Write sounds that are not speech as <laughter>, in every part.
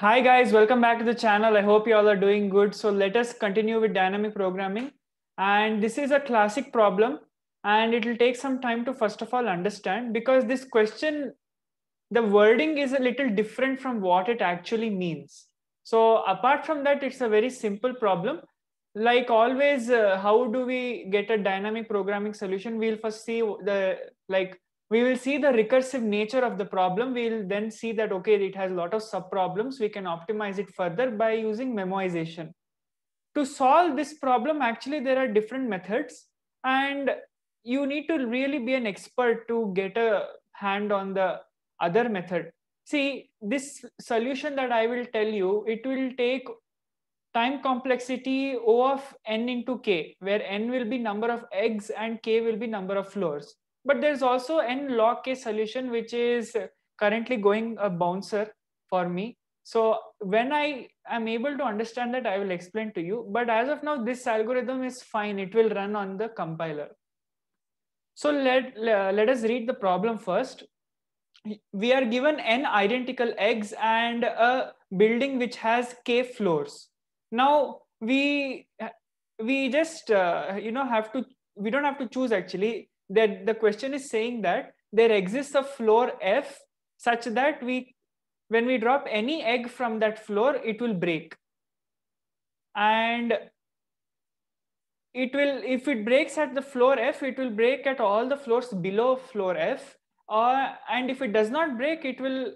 Hi guys, welcome back to the channel. I hope you all are doing good. So let us continue with dynamic programming. And this is a classic problem and it will take some time to first of all understand because this question, the wording is a little different from what it actually means. So apart from that, it's a very simple problem. Like always, uh, how do we get a dynamic programming solution? We'll first see the like we will see the recursive nature of the problem. We'll then see that, okay, it has a lot of sub-problems. We can optimize it further by using memoization. To solve this problem, actually, there are different methods. And you need to really be an expert to get a hand on the other method. See, this solution that I will tell you, it will take time complexity O of n into k, where n will be number of eggs and k will be number of floors but there's also n log k solution which is currently going a bouncer for me so when i am able to understand that i will explain to you but as of now this algorithm is fine it will run on the compiler so let let us read the problem first we are given n identical eggs and a building which has k floors now we we just uh, you know have to we don't have to choose actually that the question is saying that there exists a floor F such that we, when we drop any egg from that floor, it will break. And it will, if it breaks at the floor F, it will break at all the floors below floor F. Uh, and if it does not break, it will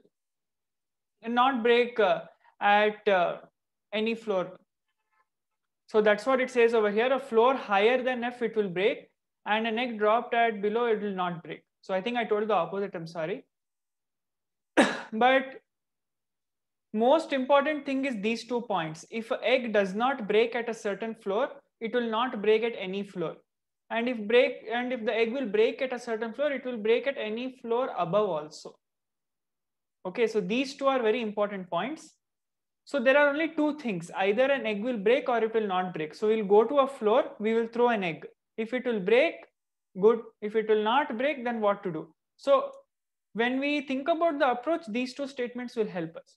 not break uh, at uh, any floor. So that's what it says over here, a floor higher than F it will break and a neck dropped at below, it will not break. So I think I told the opposite, I'm sorry. <coughs> but most important thing is these two points. If egg does not break at a certain floor, it will not break at any floor. And if break and if the egg will break at a certain floor, it will break at any floor above also. Okay, so these two are very important points. So there are only two things, either an egg will break or it will not break. So we'll go to a floor, we will throw an egg. If it will break, good. If it will not break, then what to do? So when we think about the approach, these two statements will help us.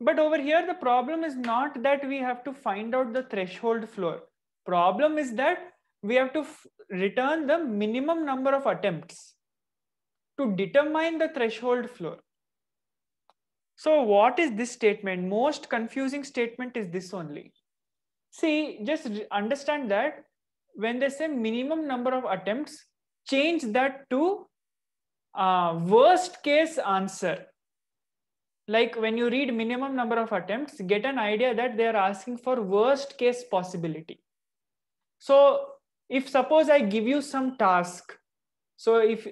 But over here, the problem is not that we have to find out the threshold floor. Problem is that we have to return the minimum number of attempts to determine the threshold floor. So what is this statement? Most confusing statement is this only. See, just understand that when they say minimum number of attempts, change that to uh, worst case answer. Like when you read minimum number of attempts, get an idea that they are asking for worst case possibility. So if suppose I give you some task, so if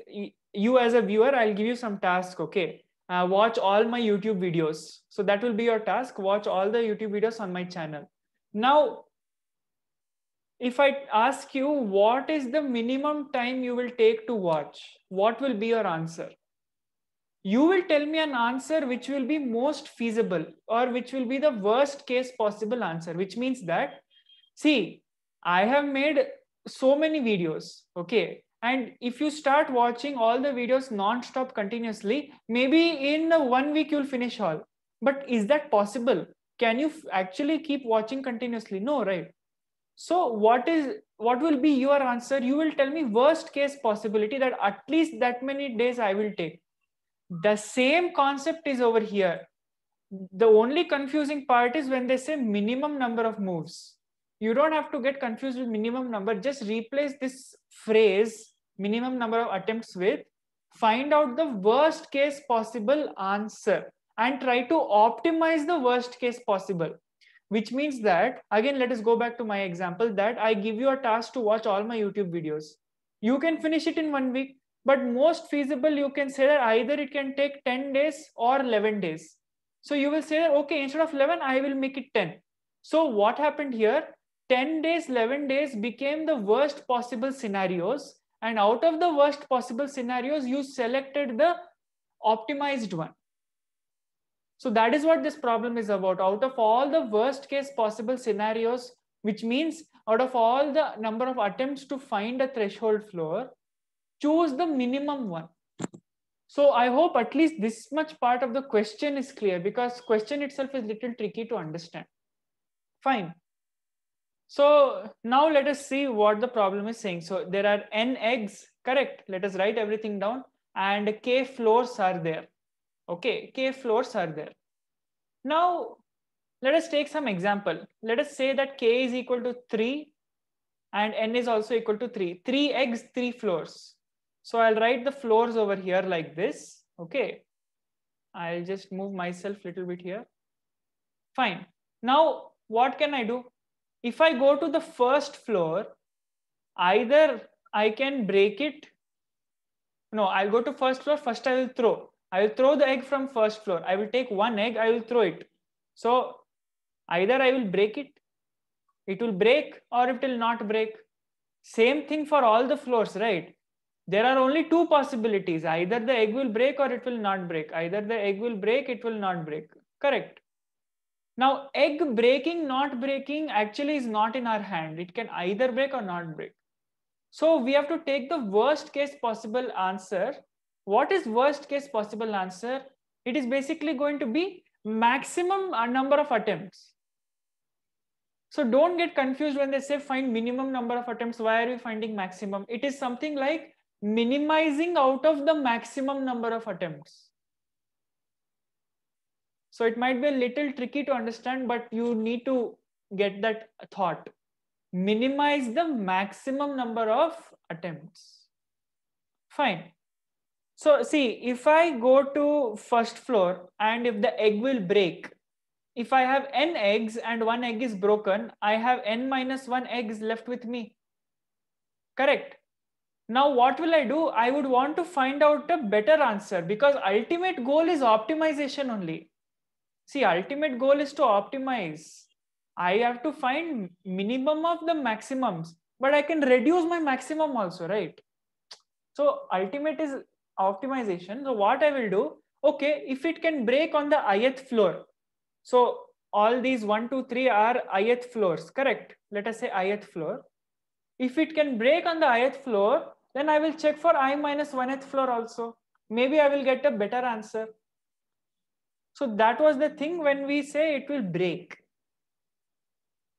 you as a viewer, I'll give you some task, okay, uh, watch all my YouTube videos. So that will be your task, watch all the YouTube videos on my channel. Now if I ask you what is the minimum time you will take to watch, what will be your answer? You will tell me an answer which will be most feasible or which will be the worst case possible answer, which means that, see, I have made so many videos, okay? And if you start watching all the videos non-stop continuously, maybe in one week you'll finish all. But is that possible? Can you actually keep watching continuously? No, right? So what is what will be your answer? You will tell me worst case possibility that at least that many days I will take. The same concept is over here. The only confusing part is when they say minimum number of moves. You don't have to get confused with minimum number. Just replace this phrase minimum number of attempts with find out the worst case possible answer and try to optimize the worst case possible which means that again let us go back to my example that i give you a task to watch all my youtube videos you can finish it in one week but most feasible you can say that either it can take 10 days or 11 days so you will say that okay instead of 11 i will make it 10 so what happened here 10 days 11 days became the worst possible scenarios and out of the worst possible scenarios you selected the optimized one so that is what this problem is about. Out of all the worst case possible scenarios, which means out of all the number of attempts to find a threshold floor, choose the minimum one. So I hope at least this much part of the question is clear because question itself is little tricky to understand. Fine. So now let us see what the problem is saying. So there are n eggs, correct? Let us write everything down and k floors are there. Okay, K floors are there. Now, let us take some example. Let us say that K is equal to 3 and N is also equal to 3. 3 eggs, 3 floors. So I'll write the floors over here like this. Okay. I'll just move myself a little bit here. Fine. Now, what can I do? If I go to the first floor, either I can break it. No, I'll go to first floor. First, I will throw. I will throw the egg from first floor. I will take one egg, I will throw it. So either I will break it, it will break or it will not break. Same thing for all the floors, right? There are only two possibilities. Either the egg will break or it will not break. Either the egg will break, it will not break. Correct. Now, egg breaking, not breaking actually is not in our hand. It can either break or not break. So we have to take the worst case possible answer what is worst case possible answer? It is basically going to be maximum uh, number of attempts. So don't get confused when they say find minimum number of attempts. Why are we finding maximum? It is something like minimizing out of the maximum number of attempts. So it might be a little tricky to understand, but you need to get that thought. Minimize the maximum number of attempts. Fine. So see, if I go to first floor and if the egg will break, if I have n eggs and one egg is broken, I have n minus one eggs left with me. Correct. Now, what will I do? I would want to find out a better answer because ultimate goal is optimization only. See, ultimate goal is to optimize. I have to find minimum of the maximums, but I can reduce my maximum also, right? So ultimate is optimization. So what I will do, okay, if it can break on the ith floor. So all these one, two, three are ith floors, correct? Let us say ith floor. If it can break on the ith floor, then I will check for i minus 1th floor also. Maybe I will get a better answer. So that was the thing when we say it will break.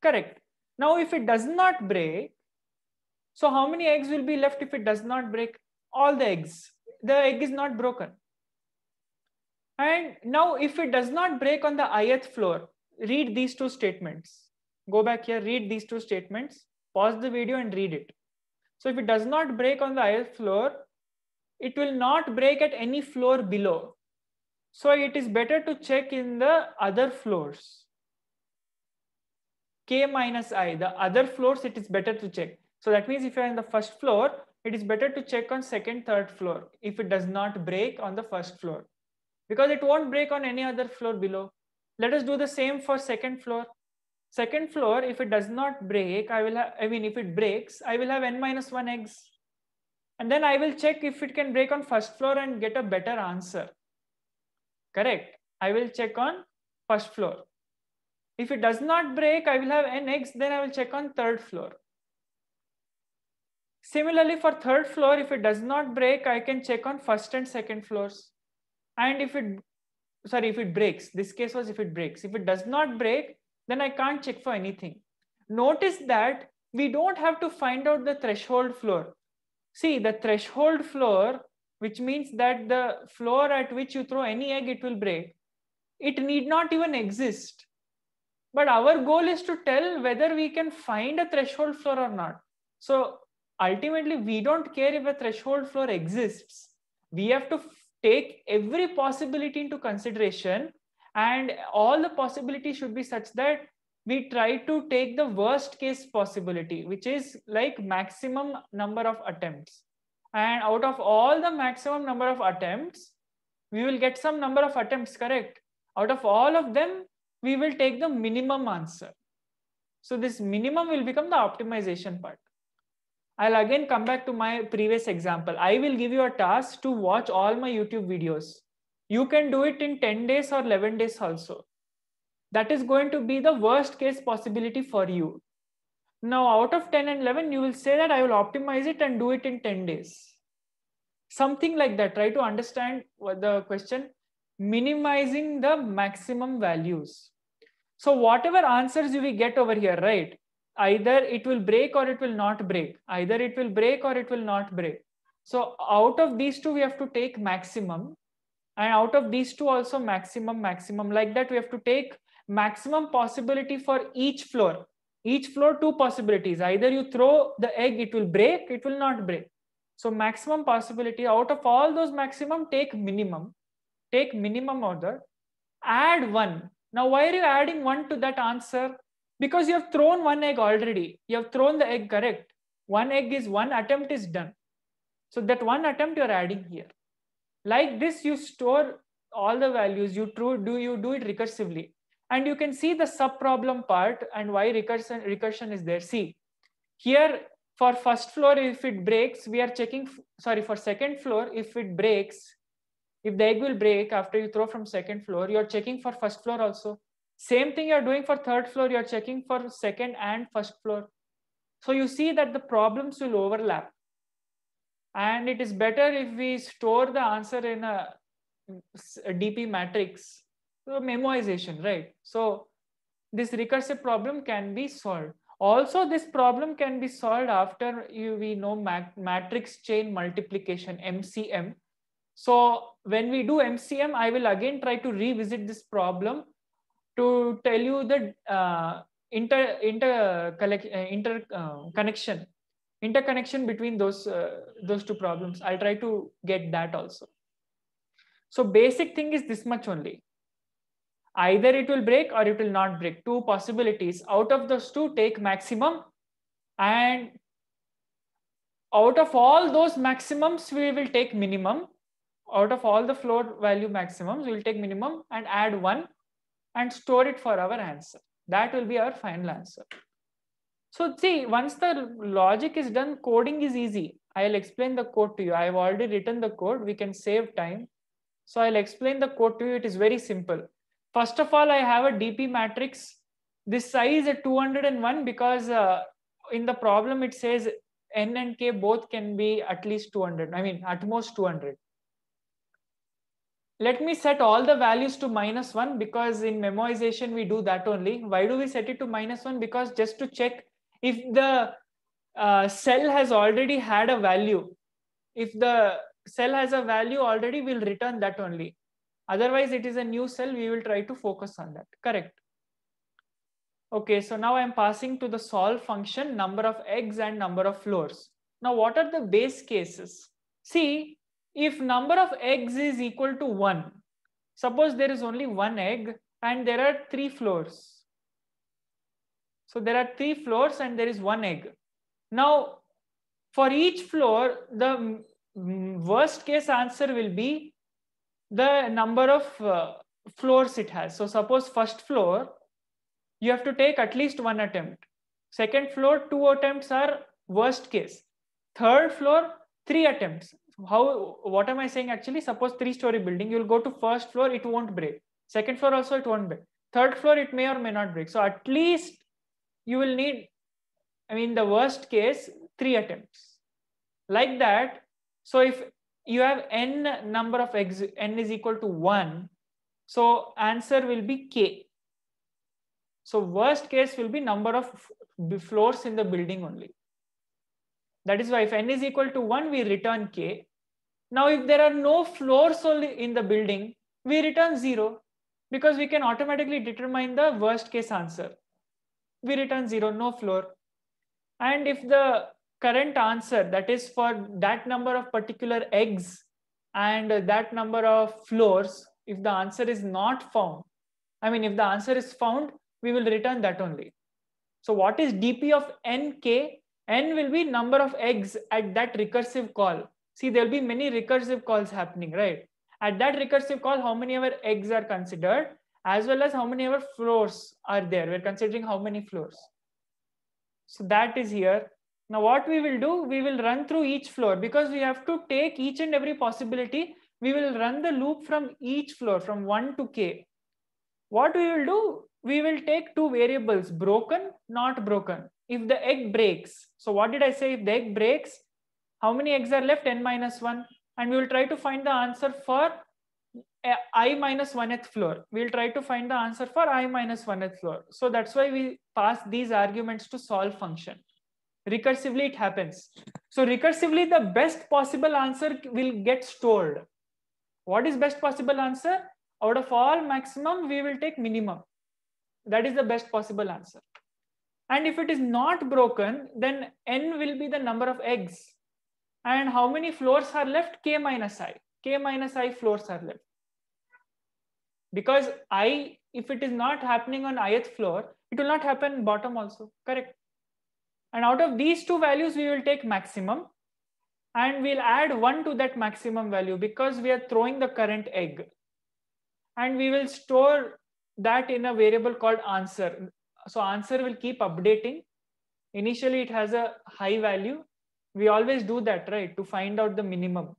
Correct. Now, if it does not break, so how many eggs will be left if it does not break? All the eggs the egg is not broken. And now if it does not break on the ith floor, read these two statements. Go back here, read these two statements, pause the video and read it. So if it does not break on the ith floor, it will not break at any floor below. So it is better to check in the other floors. K minus i, the other floors, it is better to check. So that means if you're in the first floor, it is better to check on second, third floor if it does not break on the first floor because it won't break on any other floor below. Let us do the same for second floor. Second floor, if it does not break, I will have, I mean, if it breaks, I will have n minus one eggs. And then I will check if it can break on first floor and get a better answer. Correct. I will check on first floor. If it does not break, I will have n eggs, then I will check on third floor. Similarly, for third floor, if it does not break, I can check on first and second floors. And if it, sorry, if it breaks, this case was if it breaks. If it does not break, then I can't check for anything. Notice that we don't have to find out the threshold floor. See, the threshold floor, which means that the floor at which you throw any egg, it will break. It need not even exist. But our goal is to tell whether we can find a threshold floor or not. So ultimately we don't care if a threshold floor exists we have to take every possibility into consideration and all the possibilities should be such that we try to take the worst case possibility which is like maximum number of attempts and out of all the maximum number of attempts we will get some number of attempts correct out of all of them we will take the minimum answer so this minimum will become the optimization part I'll again come back to my previous example. I will give you a task to watch all my YouTube videos. You can do it in 10 days or 11 days also. That is going to be the worst case possibility for you. Now, out of 10 and 11, you will say that I will optimize it and do it in 10 days. Something like that. Try to understand the question minimizing the maximum values. So, whatever answers you will get over here, right? either it will break or it will not break either it will break or it will not break so out of these two we have to take maximum and out of these two also maximum maximum like that we have to take maximum possibility for each floor each floor two possibilities either you throw the egg it will break it will not break so maximum possibility out of all those maximum take minimum take minimum order add one now why are you adding one to that answer because you have thrown one egg already. You have thrown the egg correct. One egg is one attempt is done. So that one attempt you're adding here. Like this, you store all the values, you true, do you do it recursively. And you can see the sub-problem part and why recursion, recursion is there. See, here for first floor, if it breaks, we are checking, sorry, for second floor, if it breaks, if the egg will break after you throw from second floor, you're checking for first floor also. Same thing you're doing for third floor, you're checking for second and first floor. So you see that the problems will overlap. And it is better if we store the answer in a, a DP matrix, so memoization, right? So this recursive problem can be solved. Also, this problem can be solved after you, we know matrix chain multiplication, MCM. So when we do MCM, I will again try to revisit this problem to tell you the uh, inter inter collect, uh, inter uh, connection interconnection between those uh, those two problems i'll try to get that also so basic thing is this much only either it will break or it will not break two possibilities out of those two take maximum and out of all those maximums we will take minimum out of all the float value maximums we will take minimum and add one and store it for our answer. That will be our final answer. So see, once the logic is done, coding is easy. I'll explain the code to you. I've already written the code. We can save time. So I'll explain the code to you. It is very simple. First of all, I have a DP matrix. This size is 201 because uh, in the problem, it says N and K both can be at least 200. I mean, at most 200. Let me set all the values to minus one because in memoization, we do that only. Why do we set it to minus one? Because just to check if the uh, cell has already had a value, if the cell has a value already, we'll return that only. Otherwise, it is a new cell. We will try to focus on that. Correct. Okay, so now I'm passing to the solve function number of eggs and number of floors. Now, what are the base cases? See, if number of eggs is equal to one, suppose there is only one egg and there are three floors. So there are three floors and there is one egg. Now, for each floor, the worst case answer will be the number of uh, floors it has. So suppose first floor, you have to take at least one attempt. Second floor, two attempts are worst case. Third floor, three attempts how what am i saying actually suppose three story building you'll go to first floor it won't break second floor also it won't break third floor it may or may not break so at least you will need i mean the worst case three attempts like that so if you have n number of x n is equal to 1 so answer will be k so worst case will be number of floors in the building only that is why if n is equal to 1, we return k. Now, if there are no floors in the building, we return 0 because we can automatically determine the worst case answer. We return 0, no floor. And if the current answer, that is for that number of particular eggs and that number of floors, if the answer is not found, I mean, if the answer is found, we will return that only. So what is dp of nk n will be number of eggs at that recursive call. See, there'll be many recursive calls happening, right? At that recursive call, how many of our eggs are considered, as well as how many of our floors are there. We're considering how many floors. So that is here. Now what we will do, we will run through each floor because we have to take each and every possibility. We will run the loop from each floor from 1 to k. What we will do, we will take two variables, broken, not broken. If the egg breaks, so what did I say? If the egg breaks, how many eggs are left? N minus 1. And we will try to find the answer for eh, i minus 1th floor. We'll try to find the answer for i minus 1th floor. So that's why we pass these arguments to solve function. Recursively, it happens. So recursively, the best possible answer will get stored. What is best possible answer? Out of all maximum, we will take minimum. That is the best possible answer. And if it is not broken, then n will be the number of eggs. And how many floors are left? k minus i. k minus i floors are left. Because i, if it is not happening on ith floor, it will not happen bottom also, correct? And out of these two values, we will take maximum and we'll add one to that maximum value because we are throwing the current egg. And we will store that in a variable called answer. So answer will keep updating. Initially, it has a high value. We always do that, right, to find out the minimum.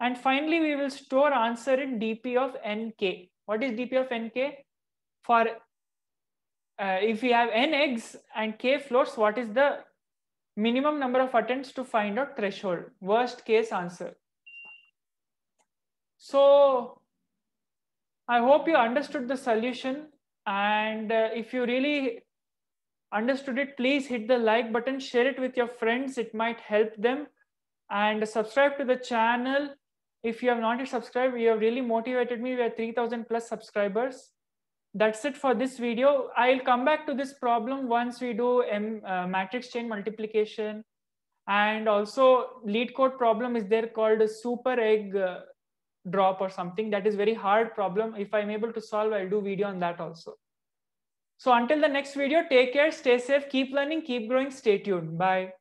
And finally, we will store answer in dp of nk. What is dp of nk? For uh, if we have n eggs and k floats, what is the minimum number of attempts to find out threshold? Worst case answer. So I hope you understood the solution. And uh, if you really understood it, please hit the like button, share it with your friends. It might help them. And subscribe to the channel. If you have not yet subscribed, you have really motivated me. We are 3000 plus subscribers. That's it for this video. I'll come back to this problem once we do M, um, uh, matrix chain multiplication. And also lead code problem is there called super egg uh, drop or something that is very hard problem if i'm able to solve i'll do video on that also so until the next video take care stay safe keep learning keep growing stay tuned bye